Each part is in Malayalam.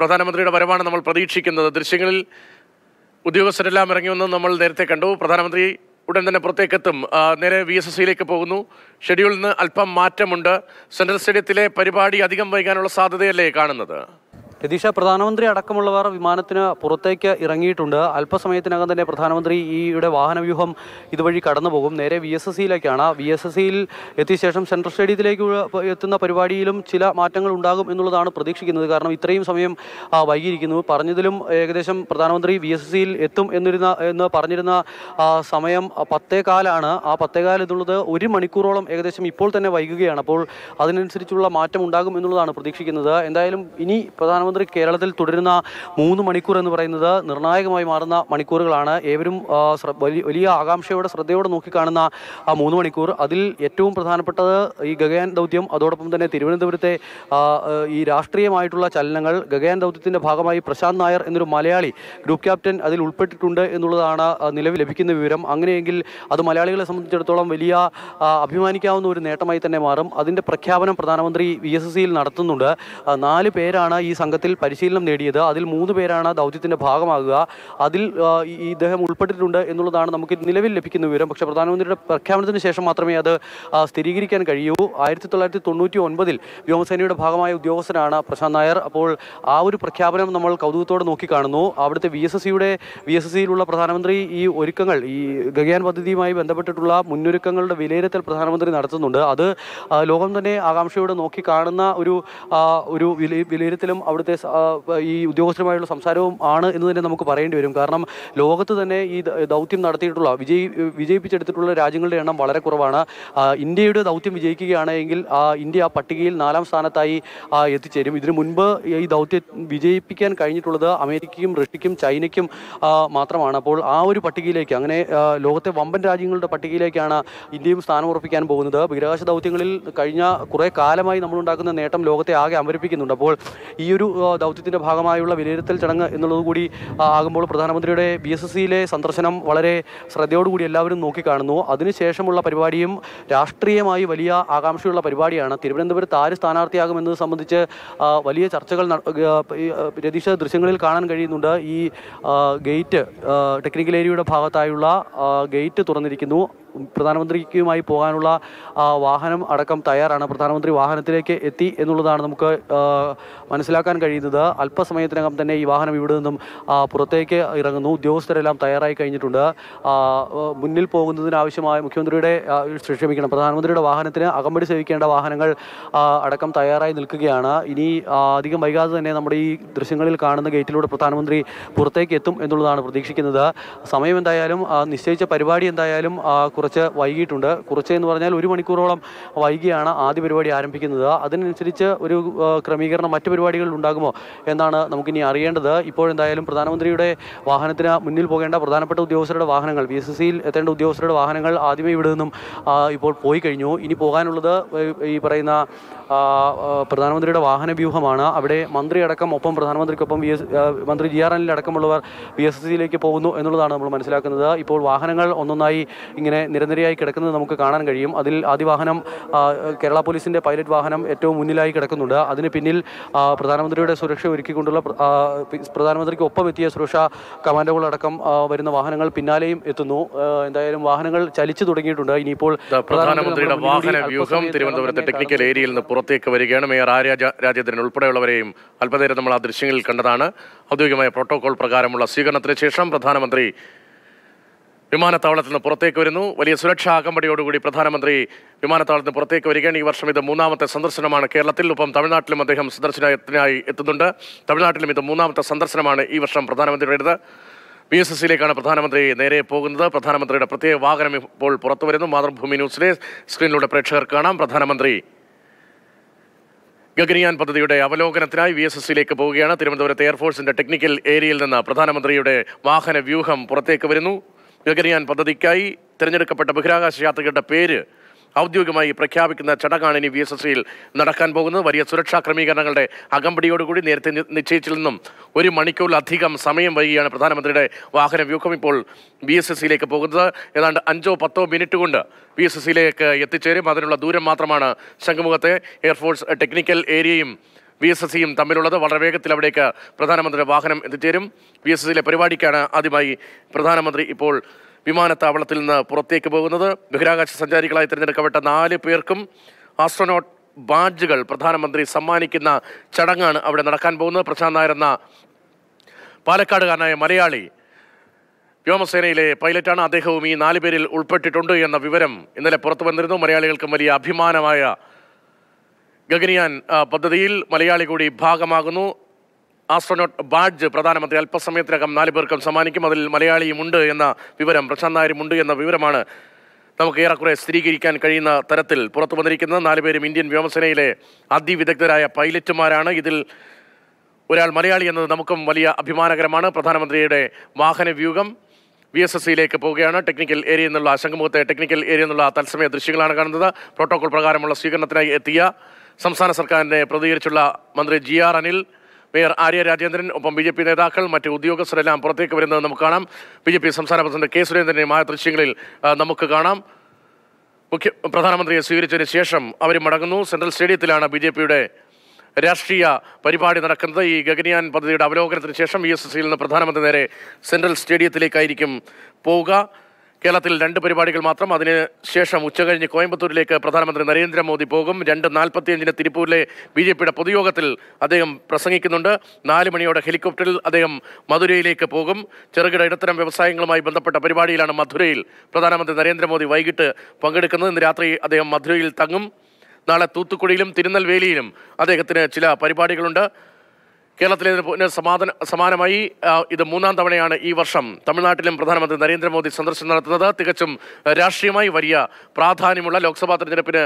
പ്രധാനമന്ത്രിയുടെ വരവാണ് നമ്മൾ പ്രതീക്ഷിക്കുന്നത് ദൃശ്യങ്ങളിൽ ഉദ്യോഗസ്ഥരെല്ലാം ഇറങ്ങിവെന്ന് നമ്മൾ നേരത്തെ കണ്ടു പ്രധാനമന്ത്രി ഉടൻ തന്നെ പുറത്തേക്കെത്തും നേരെ വി എസ് എസ് സിയിലേക്ക് പോകുന്നു ഷെഡ്യൂളിൽ നിന്ന് അല്പം മാറ്റമുണ്ട് സെൻട്രൽ സ്റ്റേഡിയത്തിലെ പരിപാടി അധികം വൈകാനുള്ള സാധ്യതയല്ലേ കാണുന്നത് രതീഷ പ്രധാനമന്ത്രി അടക്കമുള്ളവർ വിമാനത്തിന് പുറത്തേക്ക് ഇറങ്ങിയിട്ടുണ്ട് അല്പസമയത്തിനകം തന്നെ പ്രധാനമന്ത്രി ഈയുടെ വാഹനവ്യൂഹം ഇതുവഴി കടന്നു പോകും നേരെ വി എസ് എസ് സിയിലേക്കാണ് വി എസ് എസ് സിയിൽ എത്തിയ ശേഷം സെൻട്രൽ സ്റ്റേഡിയത്തിലേക്ക് എത്തുന്ന പരിപാടിയിലും ചില മാറ്റങ്ങൾ ഉണ്ടാകും എന്നുള്ളതാണ് പ്രതീക്ഷിക്കുന്നത് കാരണം ഇത്രയും സമയം വൈകിയിരിക്കുന്നു പറഞ്ഞതിലും ഏകദേശം പ്രധാനമന്ത്രി വി എസ് എസ് സിയിൽ എത്തും എന്നിരുന്ന എന്ന് പറഞ്ഞിരുന്ന സമയം പത്തേകാലാണ് ആ പത്തേകാൽ എന്നുള്ളത് ഒരു മണിക്കൂറോളം ഏകദേശം ഇപ്പോൾ തന്നെ വൈകുകയാണ് അപ്പോൾ അതിനനുസരിച്ചുള്ള മാറ്റം ഉണ്ടാകും എന്നുള്ളതാണ് പ്രതീക്ഷിക്കുന്നത് എന്തായാലും ഇനി പ്രധാന പ്രധാനമന്ത്രി കേരളത്തിൽ തുടരുന്ന മൂന്ന് മണിക്കൂർ എന്ന് പറയുന്നത് നിർണായകമായി മാറുന്ന മണിക്കൂറുകളാണ് ഏവരും വലിയ ആകാംക്ഷയോടെ ശ്രദ്ധയോടെ നോക്കിക്കാണുന്ന ആ മൂന്ന് മണിക്കൂർ അതിൽ ഏറ്റവും പ്രധാനപ്പെട്ടത് ഈ ഗഗയാൻ ദൗത്യം അതോടൊപ്പം തന്നെ തിരുവനന്തപുരത്തെ ഈ രാഷ്ട്രീയമായിട്ടുള്ള ചലനങ്ങൾ ഗഗയാൻ ദൗത്യത്തിൻ്റെ ഭാഗമായി പ്രശാന്ത് നായർ എന്നൊരു മലയാളി ഗ്രൂപ്പ് ക്യാപ്റ്റൻ അതിൽ ഉൾപ്പെട്ടിട്ടുണ്ട് എന്നുള്ളതാണ് നിലവിൽ ലഭിക്കുന്ന വിവരം അങ്ങനെയെങ്കിൽ അത് മലയാളികളെ സംബന്ധിച്ചിടത്തോളം വലിയ അഭിമാനിക്കാവുന്ന ഒരു നേട്ടമായി തന്നെ മാറും അതിൻ്റെ പ്രഖ്യാപനം പ്രധാനമന്ത്രി വി എസ് എസ് സിയിൽ നടത്തുന്നുണ്ട് നാല് പേരാണ് ഈ സംഘ സംഘത്തിൽ പരിശീലനം നേടിയത് അതിൽ മൂന്ന് പേരാണ് ദൗത്യത്തിൻ്റെ ഭാഗമാകുക അതിൽ ഇദ്ദേഹം ഉൾപ്പെട്ടിട്ടുണ്ട് എന്നുള്ളതാണ് നമുക്ക് നിലവിൽ ലഭിക്കുന്ന വിവരം പക്ഷേ പ്രധാനമന്ത്രിയുടെ പ്രഖ്യാപനത്തിന് ശേഷം മാത്രമേ അത് സ്ഥിരീകരിക്കാൻ കഴിയൂ ആയിരത്തി തൊള്ളായിരത്തി തൊണ്ണൂറ്റി ഒൻപതിൽ വ്യോമസേനയുടെ ഭാഗമായ ഉദ്യോഗസ്ഥനാണ് പ്രശാന്ത് നായർ അപ്പോൾ ആ ഒരു പ്രഖ്യാപനം നമ്മൾ കൗതുകത്തോടെ നോക്കിക്കാണുന്നു അവിടുത്തെ വി എസ് എസ് സിയുടെ വി എസ് എസ് സിയിലുള്ള പ്രധാനമന്ത്രി ഈ ഒരുക്കങ്ങൾ ഈ ഗഗയാൻ പദ്ധതിയുമായി ബന്ധപ്പെട്ടിട്ടുള്ള മുന്നൊരുക്കങ്ങളുടെ വിലയിരുത്തൽ പ്രധാനമന്ത്രി നടത്തുന്നുണ്ട് അത് ലോകം തന്നെ ആകാംക്ഷയോടെ നോക്കിക്കാണുന്ന ഒരു ഒരു വിലയിരുത്തലും അവിടുത്തെ ഇന്നത്തെ ഈ ഉദ്യോഗസ്ഥരുമായുള്ള സംസാരവും ആണ് എന്ന് തന്നെ നമുക്ക് പറയേണ്ടി വരും കാരണം ലോകത്ത് തന്നെ ഈ ദൗത്യം നടത്തിയിട്ടുള്ള വിജയി വിജയിപ്പിച്ചെടുത്തിട്ടുള്ള രാജ്യങ്ങളുടെ എണ്ണം വളരെ കുറവാണ് ഇന്ത്യയുടെ ദൗത്യം വിജയിക്കുകയാണെങ്കിൽ ഇന്ത്യ ആ പട്ടികയിൽ നാലാം സ്ഥാനത്തായി എത്തിച്ചേരും ഇതിനു മുൻപ് ഈ ദൗത്യം വിജയിപ്പിക്കാൻ കഴിഞ്ഞിട്ടുള്ളത് അമേരിക്കയും റഷ്യയ്ക്കും ചൈനയ്ക്കും മാത്രമാണ് അപ്പോൾ ആ ഒരു പട്ടികയിലേക്ക് അങ്ങനെ ലോകത്തെ വമ്പൻ രാജ്യങ്ങളുടെ പട്ടികയിലേക്കാണ് ഇന്ത്യയും സ്ഥാനം ഉറപ്പിക്കാൻ പോകുന്നത് ബഹിരാകാശ ദൗത്യങ്ങളിൽ കഴിഞ്ഞ കുറേ കാലമായി നമ്മളുണ്ടാക്കുന്ന നേട്ടം ലോകത്തെ ആകെ അമരിപ്പിക്കുന്നുണ്ട് അപ്പോൾ ഈ ഒരു ദൗത്യത്തിൻ്റെ ഭാഗമായുള്ള വിലയിരുത്തൽ ചടങ്ങ് എന്നുള്ളത് കൂടി ആകുമ്പോൾ പ്രധാനമന്ത്രിയുടെ ബി എസ് സിയിലെ സന്ദർശനം വളരെ ശ്രദ്ധയോടുകൂടി എല്ലാവരും നോക്കിക്കാണുന്നു അതിനുശേഷമുള്ള പരിപാടിയും രാഷ്ട്രീയമായി വലിയ ആകാംക്ഷയുള്ള പരിപാടിയാണ് തിരുവനന്തപുരത്ത് ആര് സ്ഥാനാർത്ഥിയാകുമെന്നത് സംബന്ധിച്ച് വലിയ ചർച്ചകൾ രതീശ ദൃശ്യങ്ങളിൽ കാണാൻ കഴിയുന്നുണ്ട് ഈ ഗേറ്റ് ടെക്നിക്കൽ ഏരിയയുടെ ഭാഗത്തായുള്ള ഗേറ്റ് തുറന്നിരിക്കുന്നു പ്രധാനമന്ത്രിക്കുമായി പോകാനുള്ള വാഹനം അടക്കം തയ്യാറാണ് പ്രധാനമന്ത്രി വാഹനത്തിലേക്ക് എത്തി എന്നുള്ളതാണ് നമുക്ക് മനസ്സിലാക്കാൻ കഴിയുന്നത് അല്പസമയത്തിനകം തന്നെ ഈ വാഹനം ഇവിടെ നിന്നും പുറത്തേക്ക് ഇറങ്ങുന്നു ഉദ്യോഗസ്ഥരെല്ലാം തയ്യാറായി കഴിഞ്ഞിട്ടുണ്ട് മുന്നിൽ പോകുന്നതിനാവശ്യമായ മുഖ്യമന്ത്രിയുടെ ക്ഷമിക്കണം പ്രധാനമന്ത്രിയുടെ വാഹനത്തിന് അകമ്പടി സേവിക്കേണ്ട വാഹനങ്ങൾ അടക്കം തയ്യാറായി നിൽക്കുകയാണ് ഇനി അധികം വൈകാതെ തന്നെ നമ്മുടെ ഈ ദൃശ്യങ്ങളിൽ കാണുന്ന ഗേറ്റിലൂടെ പ്രധാനമന്ത്രി പുറത്തേക്ക് എത്തും എന്നുള്ളതാണ് പ്രതീക്ഷിക്കുന്നത് സമയം എന്തായാലും നിശ്ചയിച്ച പരിപാടി എന്തായാലും കുറച്ച് കുറച്ച് വൈകിയിട്ടുണ്ട് കുറച്ച് എന്ന് പറഞ്ഞാൽ ഒരു മണിക്കൂറോളം വൈകിയാണ് ആദ്യ പരിപാടി ആരംഭിക്കുന്നത് അതിനനുസരിച്ച് ഒരു ക്രമീകരണം മറ്റ് പരിപാടികളിൽ ഉണ്ടാകുമോ എന്നാണ് നമുക്കിനി അറിയേണ്ടത് ഇപ്പോഴെന്തായാലും പ്രധാനമന്ത്രിയുടെ വാഹനത്തിന് മുന്നിൽ പോകേണ്ട പ്രധാനപ്പെട്ട ഉദ്യോഗസ്ഥരുടെ വാഹനങ്ങൾ ബി എസ് സിയിൽ എത്തേണ്ട ഉദ്യോഗസ്ഥരുടെ വാഹനങ്ങൾ ആദ്യമേ ഇവിടെ നിന്നും ഇപ്പോൾ പോയി കഴിഞ്ഞു ഇനി പോകാനുള്ളത് ഈ പറയുന്ന പ്രധാനമന്ത്രിയുടെ വാഹന വ്യൂഹമാണ് അവിടെ മന്ത്രി അടക്കം ഒപ്പം പ്രധാനമന്ത്രിക്കൊപ്പം ബി എസ് മന്ത്രി ജി ആർ അടക്കമുള്ളവർ ബി എസ് സിയിലേക്ക് പോകുന്നു എന്നുള്ളതാണ് നമ്മൾ മനസ്സിലാക്കുന്നത് ഇപ്പോൾ വാഹനങ്ങൾ ഒന്നൊന്നായി ഇങ്ങനെ നിരനിരയായി കിടക്കുന്നത് നമുക്ക് കാണാൻ കഴിയും അതിൽ ആദ്യ വാഹനം കേരള പോലീസിൻ്റെ പൈലറ്റ് വാഹനം ഏറ്റവും മുന്നിലായി കിടക്കുന്നുണ്ട് അതിന് പിന്നിൽ പ്രധാനമന്ത്രിയുടെ സുരക്ഷ ഒരുക്കിക്കൊണ്ടുള്ള പ്രധാനമന്ത്രിക്ക് ഒപ്പം എത്തിയ സുരക്ഷാ കമാൻഡോകളടക്കം വരുന്ന വാഹനങ്ങൾ പിന്നാലെയും എത്തുന്നു എന്തായാലും വാഹനങ്ങൾ ചലിച്ചു തുടങ്ങിയിട്ടുണ്ട് ഇനിയിപ്പോൾ പ്രധാനമന്ത്രിയുടെ വാഹന വ്യൂഹം തിരുവനന്തപുരത്തെ ടെക്നിക്കൽ ഏരിയയിൽ നിന്ന് പുറത്തേക്ക് വരികയാണ് മേയർ ആര്യ രാജേന്ദ്രൻ ഉൾപ്പെടെയുള്ളവരെയും അല്പനേരം നമ്മൾ ആ ദൃശ്യങ്ങളിൽ കണ്ടതാണ് ഔദ്യോഗികമായ പ്രോട്ടോകോൾ പ്രകാരമുള്ള സ്വീകരണത്തിന് ശേഷം പ്രധാനമന്ത്രി വിമാനത്താവളത്തിൽ നിന്ന് പുറത്തേക്ക് വരുന്നു വലിയ സുരക്ഷാ അകമ്പടിയോടുകൂടി പ്രധാനമന്ത്രി വിമാനത്താവളത്തിന് പുറത്തേക്ക് വരികയാണ് ഈ വർഷം ഇത് മൂന്നാമത്തെ സന്ദർശനമാണ് കേരളത്തിൽ ഒപ്പം തമിഴ്നാട്ടിലും അദ്ദേഹം സന്ദർശനത്തിനായി എത്തുന്നുണ്ട് തമിഴ്നാട്ടിലും ഇത് മൂന്നാമത്തെ സന്ദർശനമാണ് ഈ വർഷം പ്രധാനമന്ത്രിയുടേത് പി എസ് എസിലേക്കാണ് പ്രധാനമന്ത്രി നേരെ പോകുന്നത് പ്രധാനമന്ത്രിയുടെ പ്രത്യേക വാഹനം ഇപ്പോൾ പുറത്തു വരുന്നു മാതൃഭൂമി ന്യൂസിലെ സ്ക്രീനിലൂടെ പ്രേക്ഷകർ കാണാം പ്രധാനമന്ത്രി ഗഗനിയാൻ പദ്ധതിയുടെ അവലോകനത്തിനായി വി എസ് സിയിലേക്ക് പോവുകയാണ് തിരുവനന്തപുരത്ത് എയർഫോഴ്സിന്റെ ടെക്നിക്കൽ ഏരിയയിൽ നിന്ന് പ്രധാനമന്ത്രിയുടെ വാഹന വ്യൂഹം പുറത്തേക്ക് വരുന്നു ഗഗനയാൻ പദ്ധതിക്കായി തിരഞ്ഞെടുക്കപ്പെട്ട ബഹിരാകാശ യാത്രികരുടെ പേര് ഔദ്യോഗികമായി പ്രഖ്യാപിക്കുന്ന ചടങ്ങാണ് ഇനി വി എസ് എസ് സിയിൽ നടക്കാൻ പോകുന്നത് വലിയ സുരക്ഷാ ക്രമീകരണങ്ങളുടെ അകമ്പടിയോടുകൂടി നേരത്തെ നിശ്ചയിച്ചിൽ നിന്നും ഒരു മണിക്കൂറിലധികം സമയം വൈകിയാണ് പ്രധാനമന്ത്രിയുടെ വാഹന വ്യൂഹം ഇപ്പോൾ വി എസ് എസ് സിയിലേക്ക് പോകുന്നത് ഏതാണ്ട് അഞ്ചോ പത്തോ മിനിറ്റ് കൊണ്ട് വി എസ് എസ് സിയിലേക്ക് എത്തിച്ചേരും അതിനുള്ള ദൂരം മാത്രമാണ് ശംഖുമുഖത്തെ എയർഫോഴ്സ് ടെക്നിക്കൽ ഏരിയയും വി എസ് എസ് സിയും തമ്മിലുള്ളത് വളരെ വേഗത്തിൽ അവിടേക്ക് പ്രധാനമന്ത്രിയുടെ വാഹനം എത്തിച്ചേരും വി എസ് എസ് സിയിലെ പരിപാടിക്കാണ് ആദ്യമായി പ്രധാനമന്ത്രി ഇപ്പോൾ വിമാനത്താവളത്തിൽ നിന്ന് പുറത്തേക്ക് പോകുന്നത് ബഹിരാകാശ സഞ്ചാരികളായി തിരഞ്ഞെടുക്കപ്പെട്ട നാല് പേർക്കും ആസ്ട്രോനോട്ട് ബാഡ്ജുകൾ പ്രധാനമന്ത്രി സമ്മാനിക്കുന്ന ചടങ്ങാണ് അവിടെ നടക്കാൻ പോകുന്നത് പ്രശാന്ത് നായർ എന്ന പാലക്കാടുകാരനായ മലയാളി വ്യോമസേനയിലെ പൈലറ്റാണ് അദ്ദേഹവും ഈ നാല് പേരിൽ ഉൾപ്പെട്ടിട്ടുണ്ട് എന്ന വിവരം ഇന്നലെ പുറത്തു വന്നിരുന്നു മലയാളികൾക്കും വലിയ അഭിമാനമായ ഗഗനിയാൻ പദ്ധതിയിൽ മലയാളി കൂടി ഭാഗമാകുന്നു ആസ്ട്രോനോട്ട് ബാഡ്ജ് പ്രധാനമന്ത്രി അല്പസമയത്തിനകം നാല് പേർക്കും സമ്മാനിക്കും അതിൽ മലയാളിയുമുണ്ട് എന്ന വിവരം പ്രശാന്ത് നായരുമുണ്ട് എന്ന വിവരമാണ് നമുക്ക് ഏറെക്കുറെ സ്ഥിരീകരിക്കാൻ കഴിയുന്ന തരത്തിൽ പുറത്തു വന്നിരിക്കുന്ന നാലുപേരും ഇന്ത്യൻ വ്യോമസേനയിലെ അതിവിദഗ്ധരായ പൈലറ്റുമാരാണ് ഇതിൽ ഒരാൾ മലയാളി എന്നത് നമുക്കും വലിയ അഭിമാനകരമാണ് പ്രധാനമന്ത്രിയുടെ വാഹന വ്യൂഹം വി എസ് എസ് സിയിലേക്ക് പോവുകയാണ് ടെക്നിക്കൽ ഏരിയ എന്നുള്ള ശംഖുമുഖത്തെ ടെക്നിക്കൽ ഏരിയ എന്നുള്ള തത്സമയ ദൃശ്യങ്ങളാണ് കാണുന്നത് പ്രോട്ടോകോൾ പ്രകാരമുള്ള സ്വീകരണത്തിനായി എത്തിയ സംസ്ഥാന സർക്കാരിനെ പ്രതികരിച്ചുള്ള മന്ത്രി G R Anil mayor Arya Rajendran ഒപ്പം ബി ജെ പി നേതാക്കൾ മറ്റ് ഉദ്യോഗസ്ഥരെല്ലാം പുറത്തേക്ക് വരുന്നത് നമുക്ക് കാണാം ബി ജെ പി സംസ്ഥാന പ്രസിഡന്റ് കെ സുരേന്ദ്രനുമായ ദൃശ്യങ്ങളിൽ നമുക്ക് കാണാം മുഖ്യ പ്രധാനമന്ത്രിയെ സ്വീകരിച്ചതിന് ശേഷം അവർ മടങ്ങുന്നു സെൻട്രൽ സ്റ്റേഡിയത്തിലാണ് ബി ജെ പിയുടെ രാഷ്ട്രീയ പരിപാടി നടക്കുന്നത് ഈ ഗഗനിയാൻ പദ്ധതിയുടെ അവലോകനത്തിന് ശേഷം വി എസ് എസ് സിയിൽ നിന്ന് പ്രധാനമന്ത്രി നേരെ സെൻട്രൽ സ്റ്റേഡിയത്തിലേക്കായിരിക്കും പോവുക കേരളത്തിൽ രണ്ട് പരിപാടികൾ മാത്രം അതിനുശേഷം ഉച്ചകഴിഞ്ഞ് കോയമ്പത്തൂരിലേക്ക് പ്രധാനമന്ത്രി നരേന്ദ്രമോദി പോകും രണ്ട് നാൽപ്പത്തിയഞ്ചിന് തിരുപ്പൂരിലെ ബി ജെ പിയുടെ പൊതുയോഗത്തിൽ അദ്ദേഹം പ്രസംഗിക്കുന്നുണ്ട് നാല് മണിയോടെ ഹെലികോപ്റ്ററിൽ അദ്ദേഹം മധുരയിലേക്ക് പോകും ചെറുകിട ഇടത്തരം വ്യവസായങ്ങളുമായി ബന്ധപ്പെട്ട പരിപാടിയിലാണ് മധുരയിൽ പ്രധാനമന്ത്രി നരേന്ദ്രമോദി വൈകിട്ട് പങ്കെടുക്കുന്നത് ഇന്ന് രാത്രി അദ്ദേഹം മധുരയിൽ തങ്ങും നാളെ തൂത്തുക്കുടിയിലും തിരുനെൽവേലിയിലും അദ്ദേഹത്തിന് ചില പരിപാടികളുണ്ട് കേരളത്തിലെ സമാധാന സമാനമായി ഇത് മൂന്നാം തവണയാണ് ഈ വർഷം തമിഴ്നാട്ടിലും പ്രധാനമന്ത്രി നരേന്ദ്രമോദി സന്ദർശനം നടത്തുന്നത് തികച്ചും രാഷ്ട്രീയമായി വലിയ പ്രാധാന്യമുള്ള ലോക്സഭാ തെരഞ്ഞെടുപ്പിന്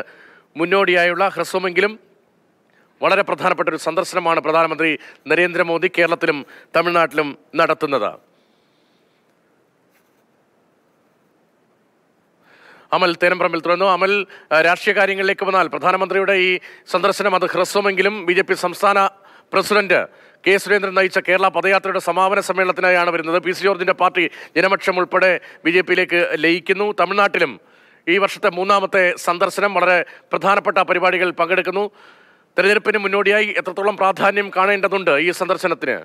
മുന്നോടിയായുള്ള ഹ്രസ്വമെങ്കിലും വളരെ പ്രധാനപ്പെട്ട ഒരു സന്ദർശനമാണ് പ്രധാനമന്ത്രി നരേന്ദ്രമോദി കേരളത്തിലും തമിഴ്നാട്ടിലും നടത്തുന്നത് അമൽ തേനമ്പ്രമ്പിൽ തുറന്നു അമൽ രാഷ്ട്രീയ കാര്യങ്ങളിലേക്ക് വന്നാൽ പ്രധാനമന്ത്രിയുടെ ഈ സന്ദർശനം അത് ഹ്രസ്വമെങ്കിലും ബി സംസ്ഥാന പ്രസിഡന്റ് കെ സുരേന്ദ്രൻ നയിച്ച കേരള പദയാത്രയുടെ സമാപന സമ്മേളനത്തിനായാണ് വരുന്നത് പി സി ജോർജിന്റെ പാർട്ടി ജനപക്ഷം ഉൾപ്പെടെ ബി ജെ പിയിലേക്ക് ലയിക്കുന്നു തമിഴ്നാട്ടിലും ഈ വർഷത്തെ മൂന്നാമത്തെ സന്ദർശനം വളരെ പ്രധാനപ്പെട്ട പരിപാടികളിൽ പങ്കെടുക്കുന്നു തെരഞ്ഞെടുപ്പിന് മുന്നോടിയായി എത്രത്തോളം പ്രാധാന്യം കാണേണ്ടതുണ്ട് ഈ സന്ദർശനത്തിന്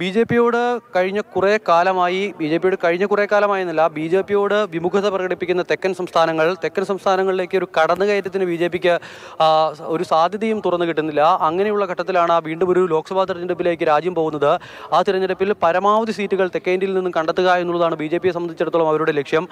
ബി ജെ പിയോട് കഴിഞ്ഞ കുറേ കാലമായി ബി ജെ പിയോട് കഴിഞ്ഞ കുറേ കാലമായി എന്നല്ല ബി ജെ പിയോട് വിമുഖത പ്രകടിപ്പിക്കുന്ന തെക്കൻ സംസ്ഥാനങ്ങൾ തെക്കൻ സംസ്ഥാനങ്ങളിലേക്ക് ഒരു കടന്നുകയറ്റത്തിന് ബി ജെ പിക്ക് ഒരു സാധ്യതയും തുറന്നു കിട്ടുന്നില്ല അങ്ങനെയുള്ള ഘട്ടത്തിലാണ് വീണ്ടും ഒരു ലോക്സഭാ തെരഞ്ഞെടുപ്പിലേക്ക് രാജ്യം പോകുന്നത് ആ തിരഞ്ഞെടുപ്പിൽ പരമാവധി സീറ്റുകൾ തെക്കേന്ത്യയിൽ ഇന്ത്യയിൽ നിന്നും കണ്ടെത്തുക എന്നുള്ളതാണ് ബി ജെ പിയെ സംബന്ധിച്ചിടത്തോളം അവരുടെ ലക്ഷ്യം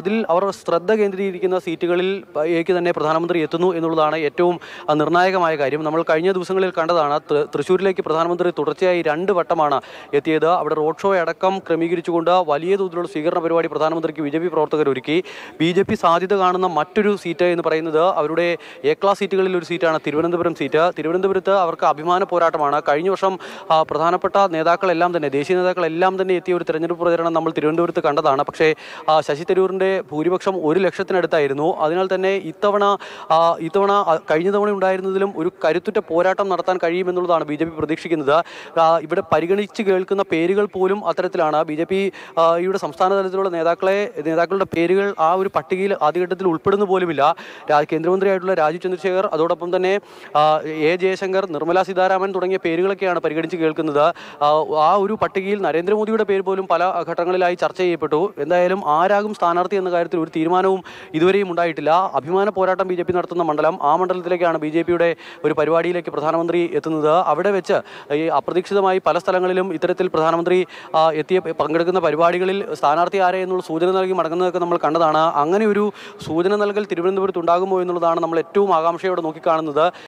അതിൽ അവർ ശ്രദ്ധ കേന്ദ്രീകരിക്കുന്ന സീറ്റുകളിൽ ഏക്ക് തന്നെ പ്രധാനമന്ത്രി എത്തുന്നു എന്നുള്ളതാണ് ഏറ്റവും നിർണായകമായ കാര്യം നമ്മൾ കഴിഞ്ഞ ദിവസങ്ങളിൽ കണ്ടതാണ് തൃശ്ശൂരിലേക്ക് പ്രധാനമന്ത്രി തുടർച്ചയായി രണ്ട് വട്ടമാണ് നിന്നാണ് എത്തിയത് അവിടെ റോഡ് ഷോ അടക്കം ക്രമീകരിച്ചുകൊണ്ട് വലിയ തോതിലുള്ള സ്വീകരണ പരിപാടി പ്രധാനമന്ത്രിക്ക് ബി ജെ പി പ്രവർത്തകർ ഒരുക്കി ബി ജെ പി സാധ്യത കാണുന്ന മറ്റൊരു സീറ്റ് എന്ന് പറയുന്നത് അവരുടെ എ ക്ലാസ് സീറ്റുകളിൽ ഒരു സീറ്റാണ് തിരുവനന്തപുരം സീറ്റ് തിരുവനന്തപുരത്ത് അവർക്ക് അഭിമാന പോരാട്ടമാണ് കഴിഞ്ഞ വർഷം പ്രധാനപ്പെട്ട നേതാക്കളെല്ലാം തന്നെ ദേശീയ നേതാക്കളെല്ലാം തന്നെ എത്തിയ ഒരു തെരഞ്ഞെടുപ്പ് പ്രചരണം നമ്മൾ തിരുവനന്തപുരത്ത് കണ്ടതാണ് പക്ഷേ ശശി തരൂരിൻ്റെ ഭൂരിപക്ഷം ഒരു ലക്ഷത്തിനടുത്തായിരുന്നു അതിനാൽ തന്നെ ഇത്തവണ ഇത്തവണ കഴിഞ്ഞ തവണ ഉണ്ടായിരുന്നതിലും ഒരു കരുത്തുറ്റ പോരാട്ടം നടത്താൻ കഴിയുമെന്നുള്ളതാണ് ബി ജെ പി പ്രതീക്ഷിക്കുന്നത് ഇവിടെ പരിഗണി പരിഗണിച്ച് കേൾക്കുന്ന പേരുകൾ പോലും അത്തരത്തിലാണ് ബി ജെ പിയുടെ സംസ്ഥാന തലത്തിലുള്ള നേതാക്കളെ നേതാക്കളുടെ പേരുകൾ ആ ഒരു പട്ടികയിൽ ആദ്യഘട്ടത്തിൽ ഉൾപ്പെടുന്നു പോലുമില്ല കേന്ദ്രമന്ത്രിയായിട്ടുള്ള രാജീവ് ചന്ദ്രശേഖർ അതോടൊപ്പം തന്നെ എ ജയശങ്കർ നിർമ്മലാ സീതാരാമൻ തുടങ്ങിയ പേരുകളൊക്കെയാണ് പരിഗണിച്ച് കേൾക്കുന്നത് ആ ഒരു പട്ടികയിൽ നരേന്ദ്രമോദിയുടെ പേര് പോലും പല ഘട്ടങ്ങളിലായി ചർച്ച ചെയ്യപ്പെട്ടു എന്തായാലും ആരാകും സ്ഥാനാർത്ഥി എന്ന കാര്യത്തിൽ ഒരു തീരുമാനവും ഇതുവരെയും ഉണ്ടായിട്ടില്ല അഭിമാന പോരാട്ടം ബി നടത്തുന്ന മണ്ഡലം ആ മണ്ഡലത്തിലേക്കാണ് ബി ഒരു പരിപാടിയിലേക്ക് പ്രധാനമന്ത്രി എത്തുന്നത് അവിടെ വെച്ച് ഈ അപ്രതീക്ഷിതമായി പല സ്ഥലങ്ങളിൽ പരിപാടികളിലും ഇത്തരത്തിൽ പ്രധാനമന്ത്രി എത്തിയ പങ്കെടുക്കുന്ന പരിപാടികളിൽ സ്ഥാനാർത്ഥി ആരെ എന്നുള്ള സൂചന നൽകി മടങ്ങുന്നതൊക്കെ നമ്മൾ കണ്ടതാണ് അങ്ങനെ ഒരു സൂചന നൽകൽ തിരുവനന്തപുരത്ത് ഉണ്ടാകുമോ എന്നുള്ളതാണ് നമ്മൾ ഏറ്റവും ആകാംക്ഷയോടെ നോക്കിക്കാണുന്നത്